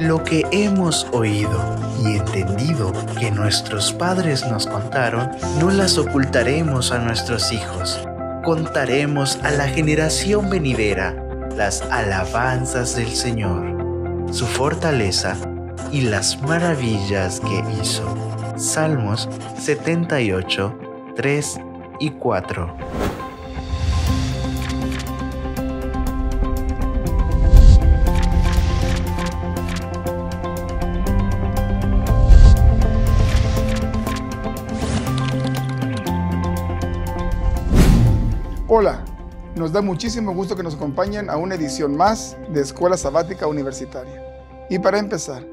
lo que hemos oído y entendido que nuestros padres nos contaron, no las ocultaremos a nuestros hijos. Contaremos a la generación venidera las alabanzas del Señor, su fortaleza y las maravillas que hizo. Salmos 78, 3 y 4. Hola, nos da muchísimo gusto que nos acompañen a una edición más de Escuela Sabática Universitaria. Y para empezar,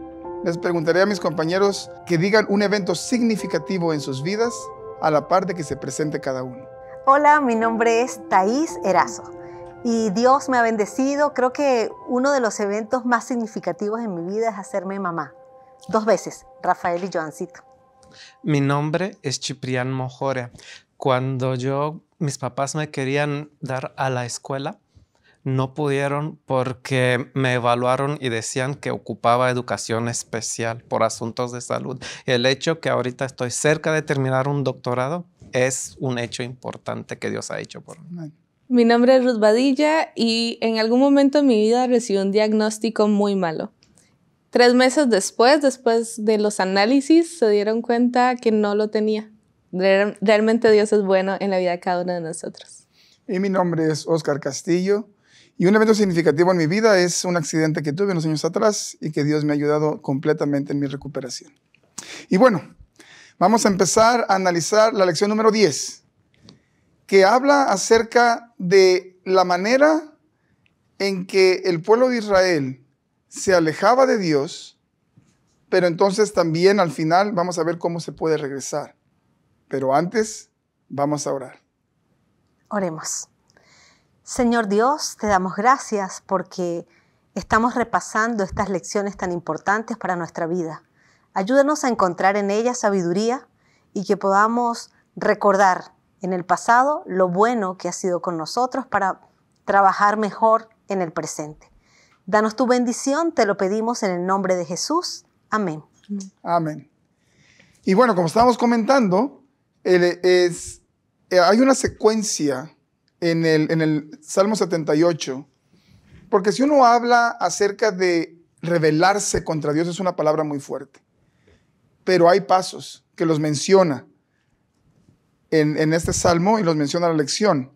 les preguntaré a mis compañeros que digan un evento significativo en sus vidas a la par de que se presente cada uno. Hola, mi nombre es Thaís Erazo y Dios me ha bendecido. Creo que uno de los eventos más significativos en mi vida es hacerme mamá. Dos veces, Rafael y Joancito. Mi nombre es Ciprián Mojora cuando yo, mis papás me querían dar a la escuela, no pudieron porque me evaluaron y decían que ocupaba educación especial por asuntos de salud. El hecho que ahorita estoy cerca de terminar un doctorado es un hecho importante que Dios ha hecho por mí. Mi nombre es Ruth Badilla y en algún momento de mi vida recibí un diagnóstico muy malo. Tres meses después, después de los análisis, se dieron cuenta que no lo tenía. Realmente Dios es bueno en la vida de cada uno de nosotros. Y mi nombre es Oscar Castillo. Y un evento significativo en mi vida es un accidente que tuve unos años atrás y que Dios me ha ayudado completamente en mi recuperación. Y bueno, vamos a empezar a analizar la lección número 10, que habla acerca de la manera en que el pueblo de Israel se alejaba de Dios, pero entonces también al final vamos a ver cómo se puede regresar. Pero antes, vamos a orar. Oremos. Señor Dios, te damos gracias porque estamos repasando estas lecciones tan importantes para nuestra vida. Ayúdanos a encontrar en ellas sabiduría y que podamos recordar en el pasado lo bueno que ha sido con nosotros para trabajar mejor en el presente. Danos tu bendición, te lo pedimos en el nombre de Jesús. Amén. Amén. Y bueno, como estábamos comentando, eh, hay una secuencia en el, Salmo 78, porque si uno habla acerca de rebelarse contra Dios es una palabra muy fuerte, pero hay pasos que los menciona en, este salmo y los menciona la lección.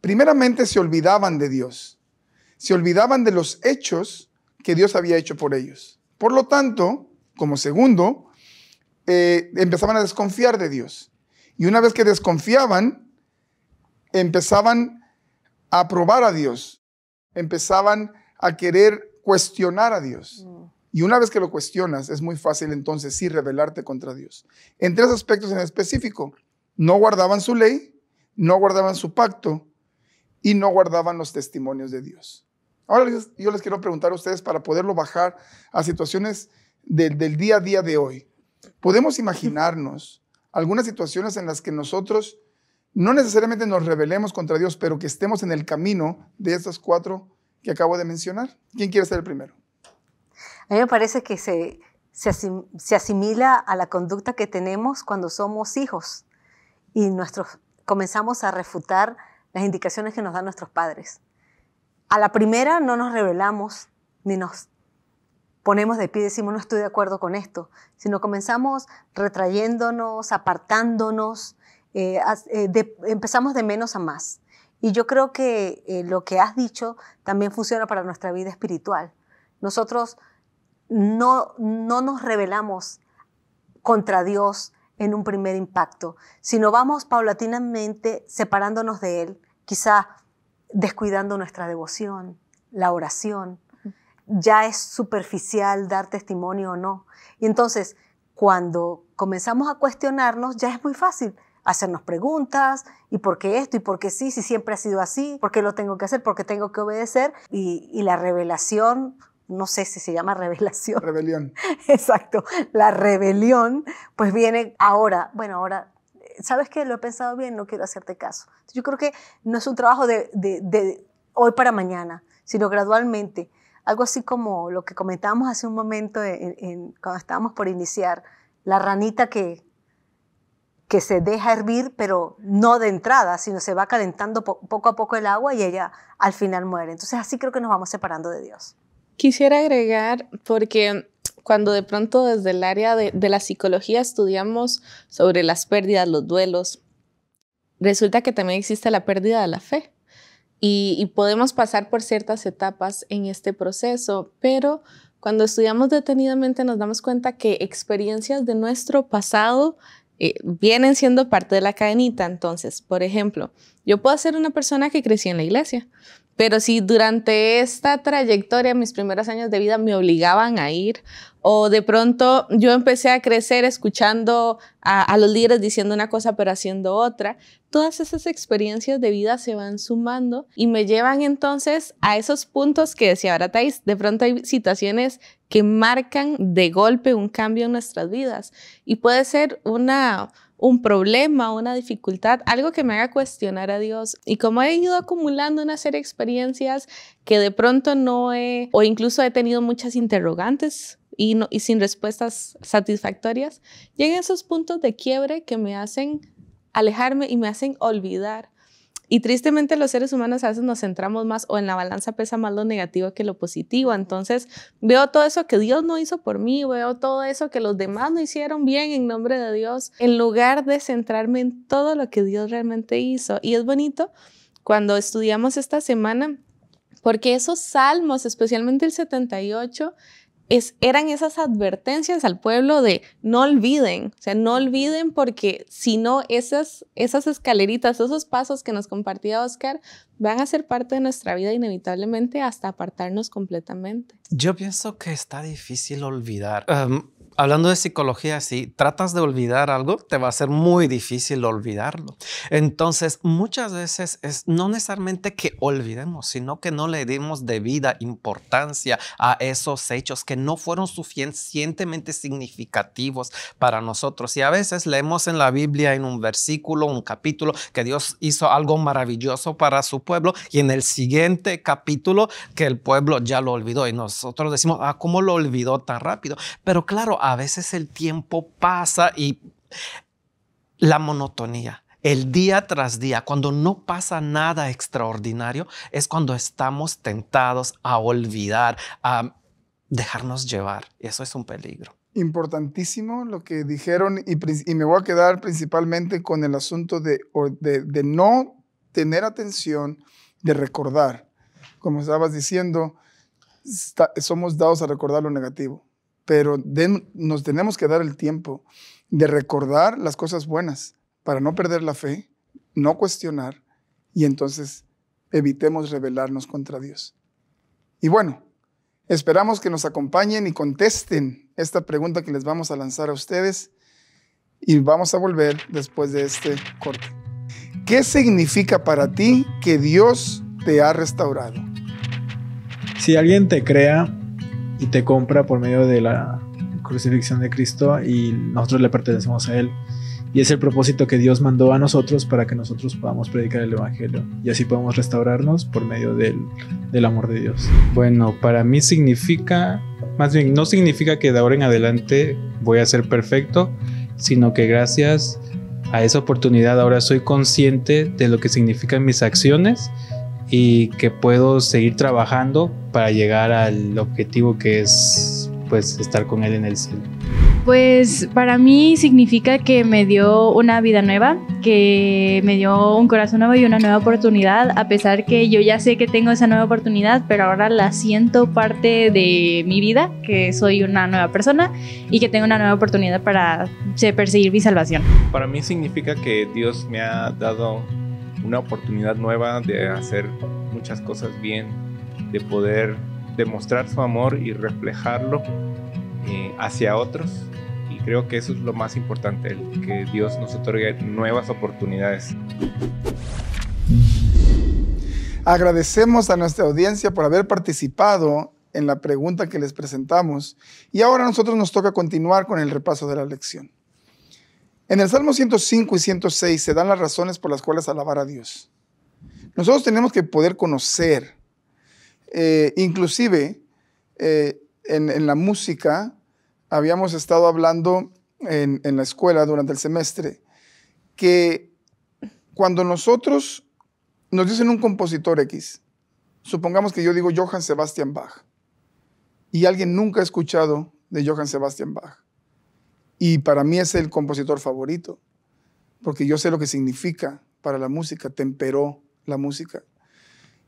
Primeramente se olvidaban de Dios, se olvidaban de los hechos que Dios había hecho por ellos. Por lo tanto, como segundo, eh, empezaban a desconfiar de Dios. Y una vez que desconfiaban, empezaban a probar a Dios, empezaban a querer cuestionar a Dios. Mm. Y una vez que lo cuestionas, es muy fácil entonces sí rebelarte contra Dios. En tres aspectos en específico, no guardaban su ley, no guardaban su pacto y no guardaban los testimonios de Dios. Ahora yo les quiero preguntar a ustedes para poderlo bajar a situaciones del día a día de hoy. ¿Podemos imaginarnos algunas situaciones en las que nosotros no necesariamente nos rebelemos contra Dios, pero que estemos en el camino de estas cuatro que acabo de mencionar. ¿Quién quiere ser el primero? A mí me parece que se, se, asimila a la conducta que tenemos cuando somos hijos y nuestros, comenzamos a refutar las indicaciones que nos dan nuestros padres. A la primera no nos rebelamos ni nos ponemos de pie y decimos no estoy de acuerdo con esto, sino comenzamos retrayéndonos, apartándonos, eh, eh, empezamos de menos a más. Y yo creo que eh, lo que has dicho también funciona para nuestra vida espiritual. Nosotros no, no nos rebelamos contra Dios en un primer impacto, sino vamos paulatinamente separándonos de Él, quizá descuidando nuestra devoción, la oración, ya es superficial dar testimonio o no. Y entonces, cuando comenzamos a cuestionarnos, ya es muy fácil hacernos preguntas, ¿y por qué esto? ¿Y por qué sí? Si siempre ha sido así, ¿por qué lo tengo que hacer? ¿Por qué tengo que obedecer? Y, la revelación, no sé si se llama revelación. Rebelión. Exacto, la rebelión, pues viene ahora, bueno, ahora ¿sabes qué? Lo he pensado bien, no quiero hacerte caso. Yo creo que no es un trabajo de, hoy para mañana, sino gradualmente algo así como lo que comentábamos hace un momento en, cuando estábamos por iniciar, la ranita que, que se deja hervir, pero no de entrada, sino se va calentando poco a poco el agua y ella al final muere. Entonces así creo que nos vamos separando de Dios. Quisiera agregar, porque cuando de pronto desde el área de la psicología estudiamos sobre las pérdidas, los duelos, resulta que también existe la pérdida de la fe y, podemos pasar por ciertas etapas en este proceso, pero cuando estudiamos detenidamente nos damos cuenta que experiencias de nuestro pasado eh, vienen siendo parte de la cadenita. Entonces, por ejemplo, yo puedo ser una persona que crecí en la iglesia, pero si durante esta trayectoria, mis primeros años de vida me obligaban a ir o de pronto yo empecé a crecer escuchando a, los líderes diciendo una cosa pero haciendo otra. Todas esas experiencias de vida se van sumando y me llevan entonces a esos puntos que decía ahora de pronto hay situaciones que marcan de golpe un cambio en nuestras vidas y puede ser un problema, una dificultad, algo que me haga cuestionar a Dios. Y como he ido acumulando una serie de experiencias que de pronto no he, o incluso he tenido muchas interrogantes y, sin respuestas satisfactorias, llegan esos puntos de quiebre que me hacen alejarme y me hacen olvidar. Y tristemente los seres humanos a veces nos centramos más o en la balanza pesa más lo negativo que lo positivo. Entonces veo todo eso que Dios no hizo por mí, veo todo eso que los demás no hicieron bien en nombre de Dios, en lugar de centrarme en todo lo que Dios realmente hizo. Y es bonito cuando estudiamos esta semana, porque esos salmos, especialmente el 78, es, eran esas advertencias al pueblo de no olviden, o sea, no olviden porque si no, esas, esas escaleritas, esos pasos que nos compartía Oscar van a ser parte de nuestra vida inevitablemente hasta apartarnos completamente. Yo pienso que está difícil olvidar. Hablando de psicología, si tratas de olvidar algo, te va a ser muy difícil olvidarlo. Entonces, muchas veces es no necesariamente que olvidemos, sino que no le dimos debida importancia a esos hechos que no fueron suficientemente significativos para nosotros. Y a veces leemos en la Biblia, en un versículo, un capítulo, que Dios hizo algo maravilloso para su pueblo y en el siguiente capítulo que el pueblo ya lo olvidó. Y nosotros decimos, ah, ¿cómo lo olvidó tan rápido? Pero claro, a veces el tiempo pasa y la monotonía, el día tras día, cuando no pasa nada extraordinario, es cuando estamos tentados a olvidar, a dejarnos llevar. Eso es un peligro. Importantísimo lo que dijeron y, me voy a quedar principalmente con el asunto de, de, no tener atención, de recordar. Como estabas diciendo, somos dados a recordar lo negativo pero nos tenemos que dar el tiempo de recordar las cosas buenas para no perder la fe, no cuestionar y entonces evitemos rebelarnos contra Dios. Y bueno, esperamos que nos acompañen y contesten esta pregunta que les vamos a lanzar a ustedes y vamos a volver después de este corte. ¿Qué significa para ti que Dios te ha restaurado? Si alguien te crea y te compra por medio de la crucifixión de Cristo y nosotros le pertenecemos a Él. Y es el propósito que Dios mandó a nosotros para que nosotros podamos predicar el Evangelio y así podamos restaurarnos por medio del, del amor de Dios. Bueno, para mí significa, más bien, no significa que de ahora en adelante voy a ser perfecto, sino que gracias a esa oportunidad ahora soy consciente de lo que significan mis acciones y que puedo seguir trabajando para llegar al objetivo que es pues estar con él en el cielo. Pues para mí significa que me dio una vida nueva, que me dio un corazón nuevo y una nueva oportunidad, a pesar que yo ya sé que tengo esa nueva oportunidad, pero ahora la siento parte de mi vida, que soy una nueva persona y que tengo una nueva oportunidad para perseguir mi salvación. Para mí significa que Dios me ha dado una oportunidad nueva de hacer muchas cosas bien, de poder demostrar su amor y reflejarlo eh, hacia otros. Y creo que eso es lo más importante, que Dios nos otorgue nuevas oportunidades. Agradecemos a nuestra audiencia por haber participado en la pregunta que les presentamos y ahora a nosotros nos toca continuar con el repaso de la lección. En el Salmo 105 y 106 se dan las razones por las cuales alabar a Dios. Nosotros tenemos que poder conocer, eh, inclusive eh, en, la música, habíamos estado hablando en, en la escuela durante el semestre, que cuando nosotros nos dicen un compositor X, supongamos que yo digo Johann Sebastian Bach, y alguien nunca ha escuchado de Johann Sebastian Bach. Y para mí es el compositor favorito, porque yo sé lo que significa para la música, temperó la música.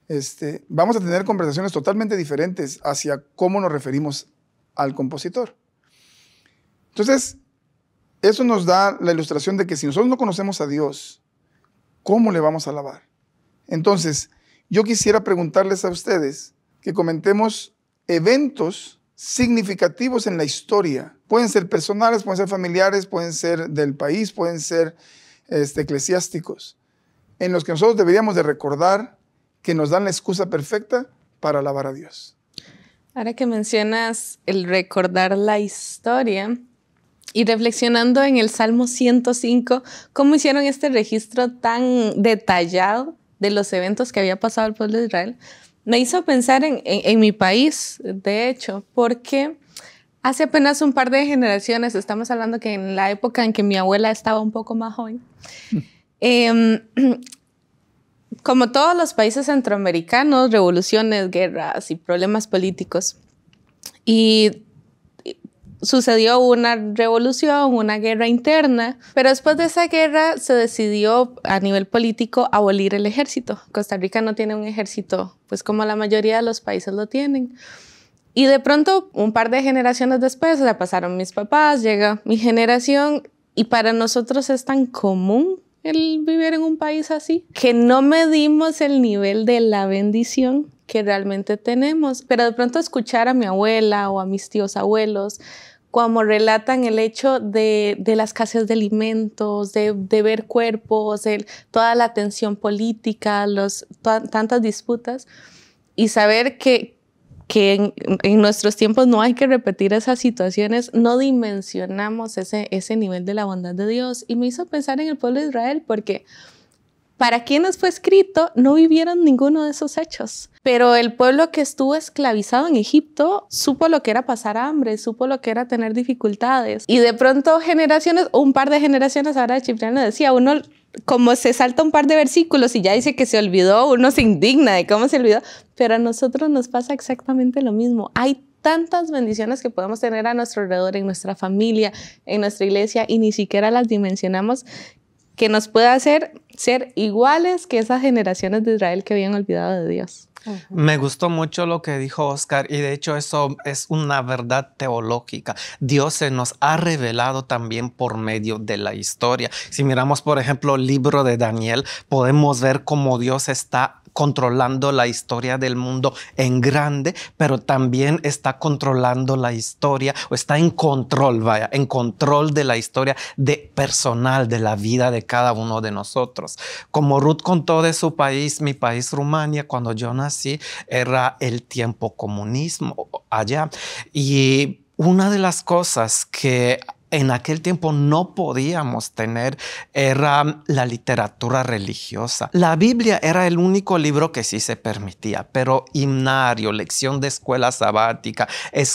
Este, vamos a tener conversaciones totalmente diferentes hacia cómo nos referimos al compositor. Entonces, eso nos da la ilustración de que si nosotros no conocemos a Dios, ¿cómo le vamos a alabar? Entonces, yo quisiera preguntarles a ustedes que comentemos eventos significativos en la historia Pueden ser personales, pueden ser familiares, pueden ser del país, pueden ser este, eclesiásticos, en los que nosotros deberíamos de recordar que nos dan la excusa perfecta para alabar a Dios. Ahora que mencionas el recordar la historia y reflexionando en el Salmo 105, ¿cómo hicieron este registro tan detallado de los eventos que había pasado al pueblo de Israel? Me hizo pensar en mi país, de hecho, porque Hace apenas un par de generaciones, estamos hablando que en la época en que mi abuela estaba un poco más joven, em, como todos los países centroamericanos, revoluciones, guerras y problemas políticos. Y sucedió una revolución, una guerra interna, pero después de esa guerra se decidió a nivel político abolir el ejército. Costa Rica no tiene un ejército, pues como la mayoría de los países lo tienen. Y de pronto, un par de generaciones después, ya pasaron mis papás, llega mi generación y para nosotros es tan común el vivir en un país así, que no medimos el nivel de la bendición que realmente tenemos. Pero de pronto escuchar a mi abuela o a mis tíos abuelos como relatan el hecho de, de las de alimentos, de, ver cuerpos, toda la tensión política, los, tantas disputas, y saber que, que en, nuestros tiempos no hay que repetir esas situaciones, no dimensionamos ese, ese nivel de la bondad de Dios. Y me hizo pensar en el pueblo de Israel porque para quienes fue escrito no vivieron ninguno de esos hechos. Pero el pueblo que estuvo esclavizado en Egipto supo lo que era pasar hambre, supo lo que era tener dificultades. Y de pronto generaciones, un par de generaciones ahora de le decía, uno como se salta un par de versículos y ya dice que se olvidó, uno se indigna de cómo se olvidó, pero a nosotros nos pasa exactamente lo mismo. Hay tantas bendiciones que podemos tener a nuestro alrededor, en nuestra familia, en nuestra iglesia, y ni siquiera las dimensionamos, que nos pueda hacer ser iguales que esas generaciones de Israel que habían olvidado de Dios. Me gustó mucho lo que dijo Oscar y de hecho eso es una verdad teológica. Dios se nos ha revelado también por medio de la historia. Si miramos, por ejemplo, el libro de Daniel, podemos ver cómo Dios está controlando la historia del mundo en grande, pero también está controlando la historia o está en control, vaya, en control de la historia de personal de la vida de cada uno de nosotros. Como Ruth contó de su país, mi país Rumania, cuando yo nací era el tiempo comunismo allá y una de las cosas que en aquel tiempo no podíamos tener era la literatura religiosa. La Biblia era el único libro que sí se permitía, pero himnario, lección de escuela sabática, eh,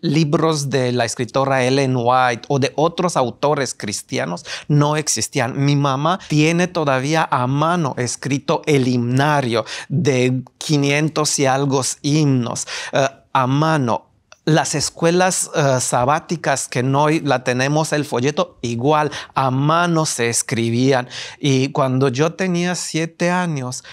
libros de la escritora Ellen White o de otros autores cristianos no existían. Mi mamá tiene todavía a mano escrito el himnario de 500 y algo himnos. Eh, a mano las escuelas eh, sabáticas que no la tenemos el folleto, igual a mano se escribían. Y cuando yo tenía siete años,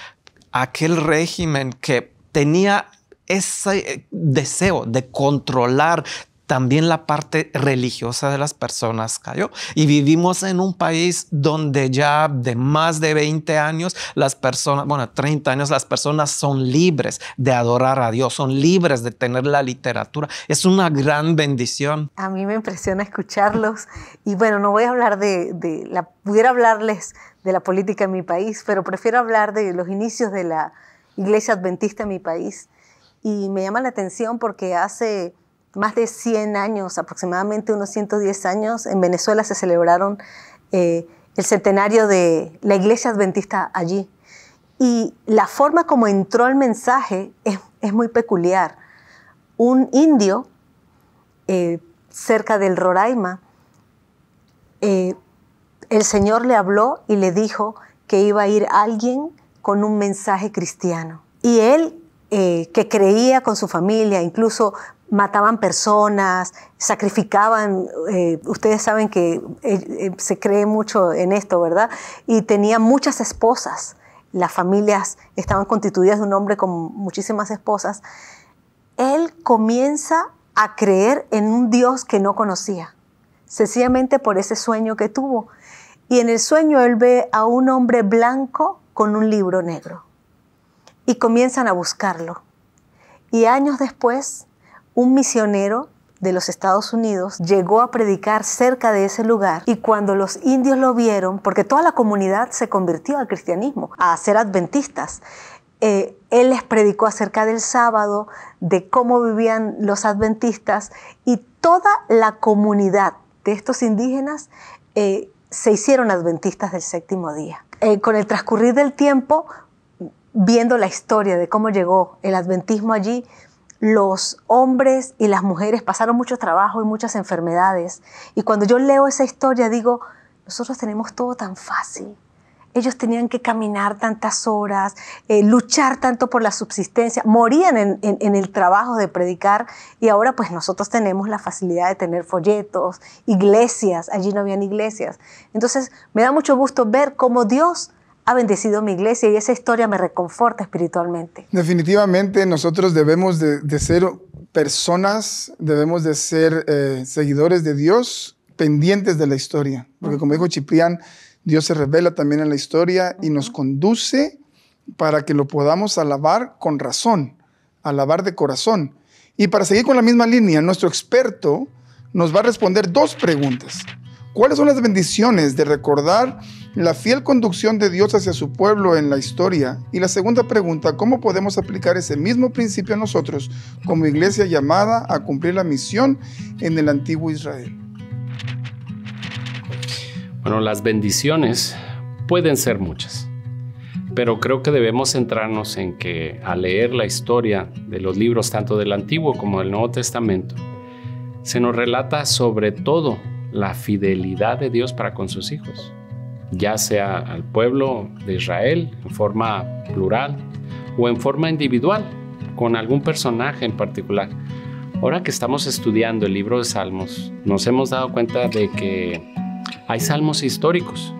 aquel régimen que tenía ese eh, deseo de controlar también la parte religiosa de las personas cayó. Y vivimos en un país donde ya de más de 20 años las personas, bueno, 30 años, las personas son libres de adorar a Dios, son libres de tener la literatura. Es una gran bendición. A mí me impresiona escucharlos. Y bueno, no voy a hablar de, de la, pudiera hablarles de la política en mi país, pero prefiero hablar de los inicios de la iglesia adventista en mi país. Y me llama la atención porque hace más de 100 años, aproximadamente unos 110 años, en Venezuela se celebraron eh, el centenario de la iglesia adventista allí. Y la forma como entró el mensaje es, muy peculiar. Un indio eh, cerca del Roraima, eh, el Señor le habló y le dijo que iba a ir alguien con un mensaje cristiano. Y él, que creía con su familia, incluso mataban personas, sacrificaban, eh, ustedes saben que eh, eh, se cree mucho en esto, ¿verdad? Y tenía muchas esposas, las familias estaban constituidas de un hombre con muchísimas esposas. Él comienza a creer en un Dios que no conocía, sencillamente por ese sueño que tuvo. Y en el sueño él ve a un hombre blanco con un libro negro. Y comienzan a buscarlo. Y años después un misionero de los Estados Unidos llegó a predicar cerca de ese lugar y cuando los indios lo vieron, porque toda la comunidad se convirtió al cristianismo, a ser adventistas, eh, él les predicó acerca del sábado, de cómo vivían los adventistas y toda la comunidad de estos indígenas eh, se hicieron adventistas del séptimo día. Eh, con el transcurrir del tiempo, viendo la historia de cómo llegó el adventismo allí, los hombres y las mujeres pasaron mucho trabajo y muchas enfermedades. Y cuando yo leo esa historia digo, nosotros tenemos todo tan fácil. Ellos tenían que caminar tantas horas, eh, luchar tanto por la subsistencia, morían en, en, el trabajo de predicar y ahora pues nosotros tenemos la facilidad de tener folletos, iglesias, allí no habían iglesias. Entonces me da mucho gusto ver cómo Dios ha bendecido mi iglesia y esa historia me reconforta espiritualmente. Definitivamente nosotros debemos de, ser personas, debemos de ser eh, seguidores de Dios, pendientes de la historia, porque como dijo Chiprián, Dios se revela también en la historia y nos conduce para que lo podamos alabar con razón, alabar de corazón. Y para seguir con la misma línea, nuestro experto nos va a responder dos preguntas. ¿Cuáles son las bendiciones de recordar la fiel conducción de Dios hacia su pueblo en la historia? Y la segunda pregunta, ¿cómo podemos aplicar ese mismo principio a nosotros como iglesia llamada a cumplir la misión en el antiguo Israel? Bueno, las bendiciones pueden ser muchas, pero creo que debemos centrarnos en que al leer la historia de los libros tanto del Antiguo como del Nuevo Testamento, se nos relata sobre todo la fidelidad de Dios para con sus hijos, ya sea al pueblo de Israel en forma plural o en forma individual, con algún personaje en particular. Ahora que estamos estudiando el libro de Salmos, nos hemos dado cuenta de que hay salmos históricos,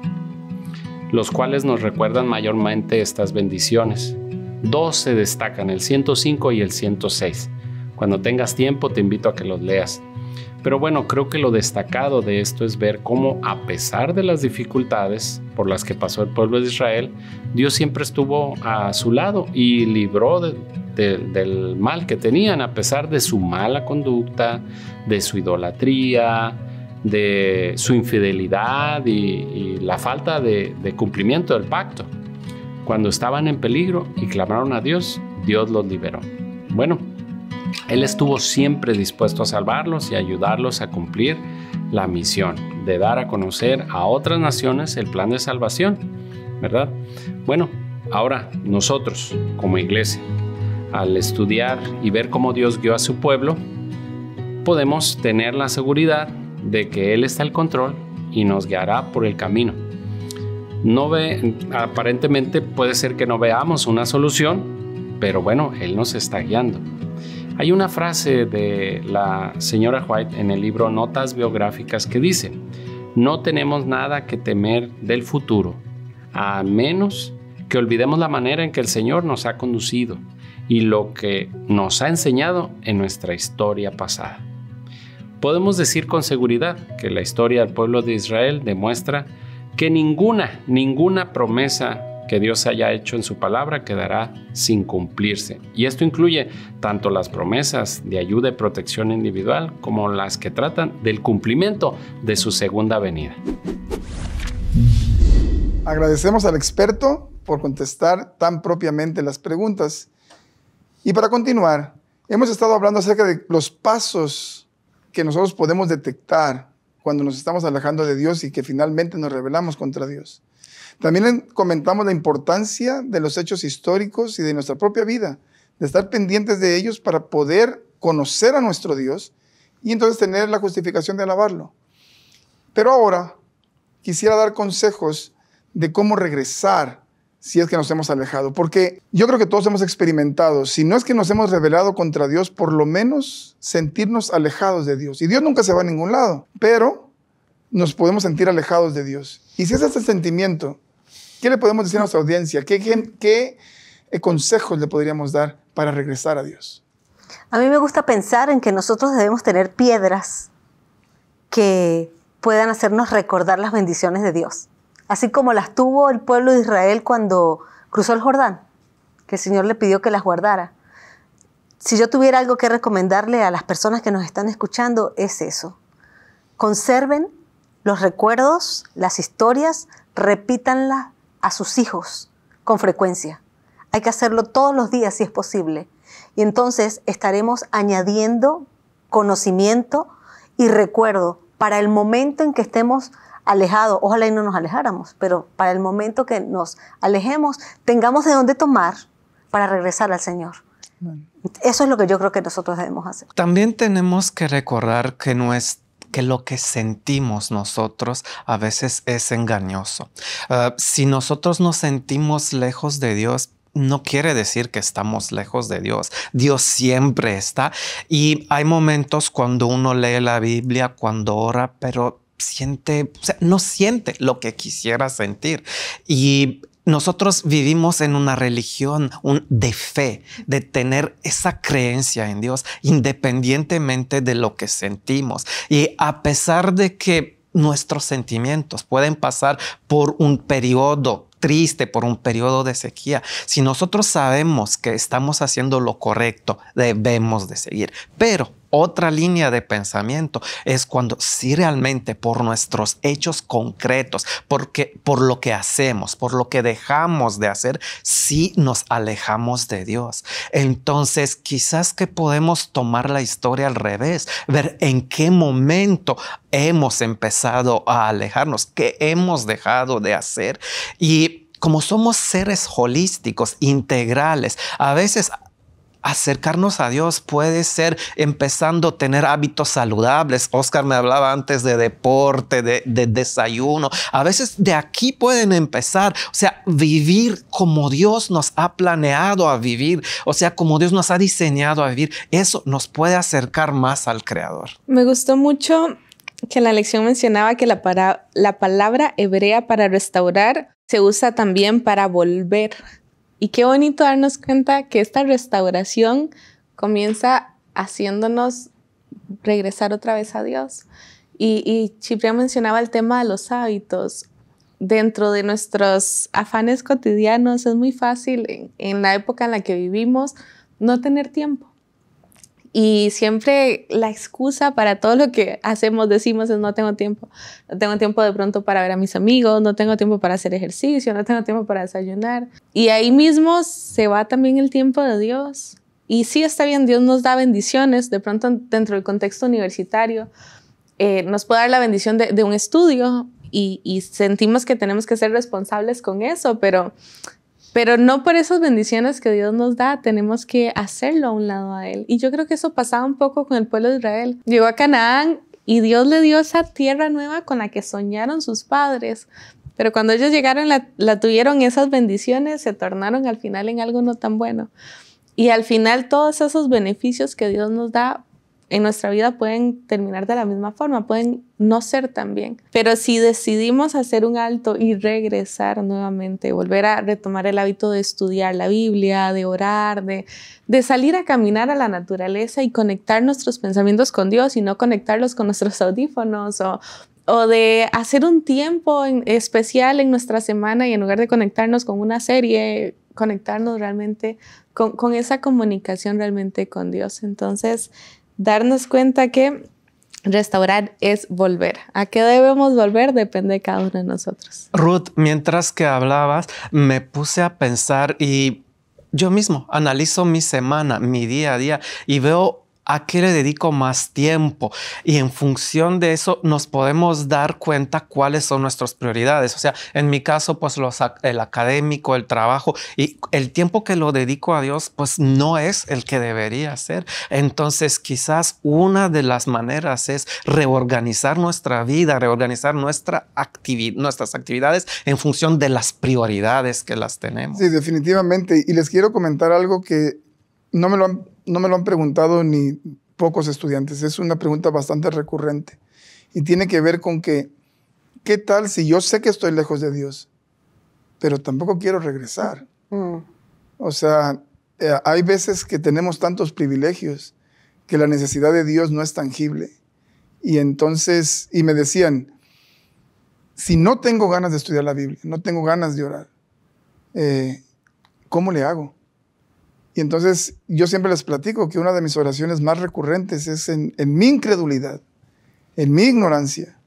los cuales nos recuerdan mayormente estas bendiciones. Dos se destacan, el 105 y el 106. Cuando tengas tiempo te invito a que los leas. Pero bueno, creo que lo destacado de esto es ver cómo a pesar de las dificultades por las que pasó el pueblo de Israel, Dios siempre estuvo a su lado y libró del mal que tenían, a pesar de su mala conducta, de su idolatría, de su infidelidad y, la falta de, de cumplimiento del pacto. Cuando estaban en peligro y clamaron a Dios, Dios los liberó. Bueno, él estuvo siempre dispuesto a salvarlos y ayudarlos a cumplir la misión de dar a conocer a otras naciones el plan de salvación, ¿verdad? Bueno, ahora nosotros como iglesia, al estudiar y ver cómo Dios guió a su pueblo, podemos tener la seguridad de que Él está al control y nos guiará por el camino. No ve, aparentemente puede ser que no veamos una solución, pero bueno, Él nos está guiando. Hay una frase de la señora White en el libro Notas Biográficas que dice, no tenemos nada que temer del futuro, a menos que olvidemos la manera en que el Señor nos ha conducido y lo que nos ha enseñado en nuestra historia pasada. Podemos decir con seguridad que la historia del pueblo de Israel demuestra que ninguna, ninguna promesa que Dios haya hecho en su palabra quedará sin cumplirse. Y esto incluye tanto las promesas de ayuda y protección individual como las que tratan del cumplimiento de su segunda venida. Agradecemos al experto por contestar tan propiamente las preguntas. Y para continuar, hemos estado hablando acerca de los pasos que nosotros podemos detectar cuando nos estamos alejando de Dios y que finalmente nos rebelamos contra Dios. También comentamos la importancia de los hechos históricos y de nuestra propia vida, de estar pendientes de ellos para poder conocer a nuestro Dios y entonces tener la justificación de alabarlo. Pero ahora quisiera dar consejos de cómo regresar si es que nos hemos alejado, porque yo creo que todos hemos experimentado, si no es que nos hemos rebelado contra Dios, por lo menos sentirnos alejados de Dios. Y Dios nunca se va a ningún lado, pero nos podemos sentir alejados de Dios. Y si es este sentimiento ¿Qué le podemos decir a nuestra audiencia? ¿Qué, qué, eh, consejos le podríamos dar para regresar a Dios? A mí me gusta pensar en que nosotros debemos tener piedras que puedan hacernos recordar las bendiciones de Dios, así como las tuvo el pueblo de Israel cuando cruzó el Jordán, que el Señor le pidió que las guardara. Si yo tuviera algo que recomendarle a las personas que nos están escuchando, es eso. Conserven los recuerdos, las historias, repítanlas a sus hijos con frecuencia. Hay que hacerlo todos los días si es posible. Y entonces estaremos añadiendo conocimiento y recuerdo para el momento en que estemos alejados. Ojalá y no nos alejáramos, pero para el momento que nos alejemos, tengamos de dónde tomar para regresar al Señor. Eso es lo que yo creo que nosotros debemos hacer. También tenemos que recordar que nuestra que lo que sentimos nosotros a veces es engañoso. Ah, si nosotros nos sentimos lejos de Dios, no quiere decir que estamos lejos de Dios. Dios siempre está. Y hay momentos cuando uno lee la Biblia, cuando ora, pero siente, no siente lo que quisiera sentir. Y nosotros vivimos en una religión de fe, de tener esa creencia en Dios, independientemente de lo que sentimos. Y a pesar de que nuestros sentimientos pueden pasar por un periodo triste, por un periodo de sequía. Si nosotros sabemos que estamos haciendo lo correcto, debemos de seguir. Pero otra línea de pensamiento es cuando si realmente por nuestros hechos concretos, porque por lo que hacemos, por lo que dejamos de hacer, si nos alejamos de Dios. Entonces, quizás que podemos tomar la historia al revés, ver en qué momento hemos empezado a alejarnos, qué hemos dejado de hacer y como somos seres holísticos, integrales, a veces acercarnos a Dios puede ser empezando a tener hábitos saludables. Oscar me hablaba antes de deporte, de, desayuno. A veces de aquí pueden empezar. O sea, vivir como Dios nos ha planeado a vivir. O sea, como Dios nos ha diseñado a vivir. Eso nos puede acercar más al Creador. Me gustó mucho que la lección mencionaba que la, la palabra hebrea para restaurar se usa también para volver. Y qué bonito darnos cuenta que esta restauración comienza haciéndonos regresar otra vez a Dios. Y, y mencionaba el tema de los hábitos. Dentro de nuestros afanes cotidianos es muy fácil en la época en la que vivimos no tener tiempo y siempre la excusa para todo lo que hacemos, decimos, es no tengo tiempo. No tengo tiempo de pronto para ver a mis amigos, no tengo tiempo para hacer ejercicio, no tengo tiempo para desayunar. Y ahí mismo se va también el tiempo de Dios. Y sí está bien, Dios nos da bendiciones, de pronto dentro del contexto universitario, eh, nos puede dar la bendición de, un estudio y sentimos que tenemos que ser responsables con eso, pero pero no por esas bendiciones que Dios nos da, tenemos que hacerlo a un lado a Él. Y yo creo que eso pasaba un poco con el pueblo de Israel. Llegó a Canaán y Dios le dio esa tierra nueva con la que soñaron sus padres. Pero cuando ellos llegaron, la, tuvieron esas bendiciones, se tornaron al final en algo no tan bueno. Y al final todos esos beneficios que Dios nos da en nuestra vida pueden terminar de la misma forma, pueden no ser tan bien. Pero si decidimos hacer un alto y regresar nuevamente, volver a retomar el hábito de estudiar la Biblia, de orar, de, salir a caminar a la naturaleza y conectar nuestros pensamientos con Dios y no conectarlos con nuestros audífonos o de hacer un tiempo especial en nuestra semana y en lugar de conectarnos con una serie, conectarnos realmente con, con, esa comunicación realmente con Dios. Entonces, darnos cuenta que restaurar es volver. ¿A qué debemos volver? Depende de cada uno de nosotros. Ruth, mientras que hablabas, me puse a pensar y yo mismo analizo mi semana, mi día a día y veo ¿A qué le dedico más tiempo? Y en función de eso nos podemos dar cuenta cuáles son nuestras prioridades. O sea, en mi caso, pues el académico, el trabajo y el tiempo que lo dedico a Dios, pues no es el que debería ser. Entonces, quizás una de las maneras es reorganizar nuestra vida, reorganizar nuestras actividades en función de las prioridades que las tenemos. Sí, definitivamente. Y les quiero comentar algo que no me lo han no me lo han preguntado ni pocos estudiantes, es una pregunta bastante recurrente y tiene que ver con que, ¿qué tal si yo sé que estoy lejos de Dios, pero tampoco quiero regresar? Mm. O sea, eh, hay veces que tenemos tantos privilegios que la necesidad de Dios no es tangible. Y entonces, y me decían, si no tengo ganas de estudiar la Biblia, no tengo ganas de orar, eh, ¿cómo le hago? Y entonces yo siempre les platico que una de mis oraciones más recurrentes es en, mi incredulidad, en mi ignorancia.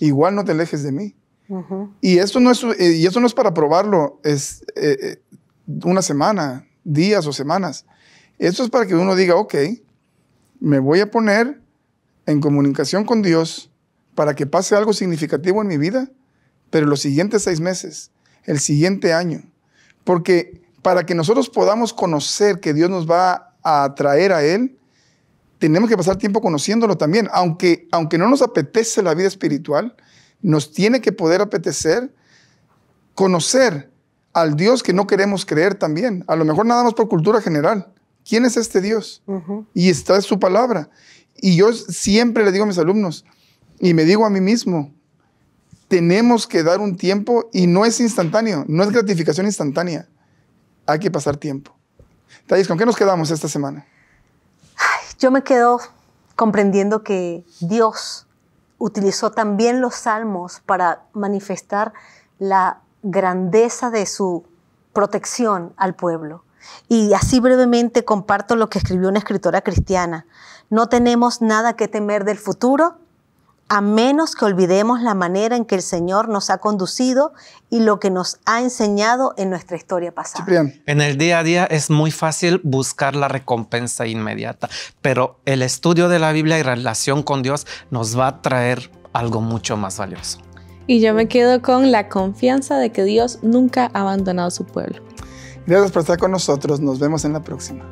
Igual no te alejes de mí. y, esto no es, y eso no es para probarlo es, eh, eh, una semana, días o semanas. Esto es para que uno diga, ok, me voy a poner en comunicación con Dios para que pase algo significativo en mi vida, pero los siguientes seis meses, el siguiente año. Porque para que nosotros podamos conocer que Dios nos va a atraer a Él, tenemos que pasar tiempo conociéndolo también. Aunque, aunque no nos apetece la vida espiritual, nos tiene que poder apetecer conocer al Dios que no queremos creer también. A lo mejor nada más por cultura general. ¿Quién es este Dios? Y está es su palabra. Y yo siempre le digo a mis alumnos y me digo a mí mismo, tenemos que dar un tiempo y no es instantáneo, no es gratificación instantánea hay que pasar tiempo. Thais, ¿con qué nos quedamos esta semana? Yo me quedo comprendiendo que Dios utilizó también los salmos para manifestar la grandeza de su protección al pueblo. Y así brevemente comparto lo que escribió una escritora cristiana. No tenemos nada que temer del futuro a menos que olvidemos la manera en que el Señor nos ha conducido y lo que nos ha enseñado en nuestra historia pasada. En el día a día es muy fácil buscar la recompensa inmediata, pero el estudio de la Biblia y relación con Dios nos va a traer algo mucho más valioso. Y yo me quedo con la confianza de que Dios nunca ha abandonado su pueblo. Gracias por estar con nosotros. Nos vemos en la próxima.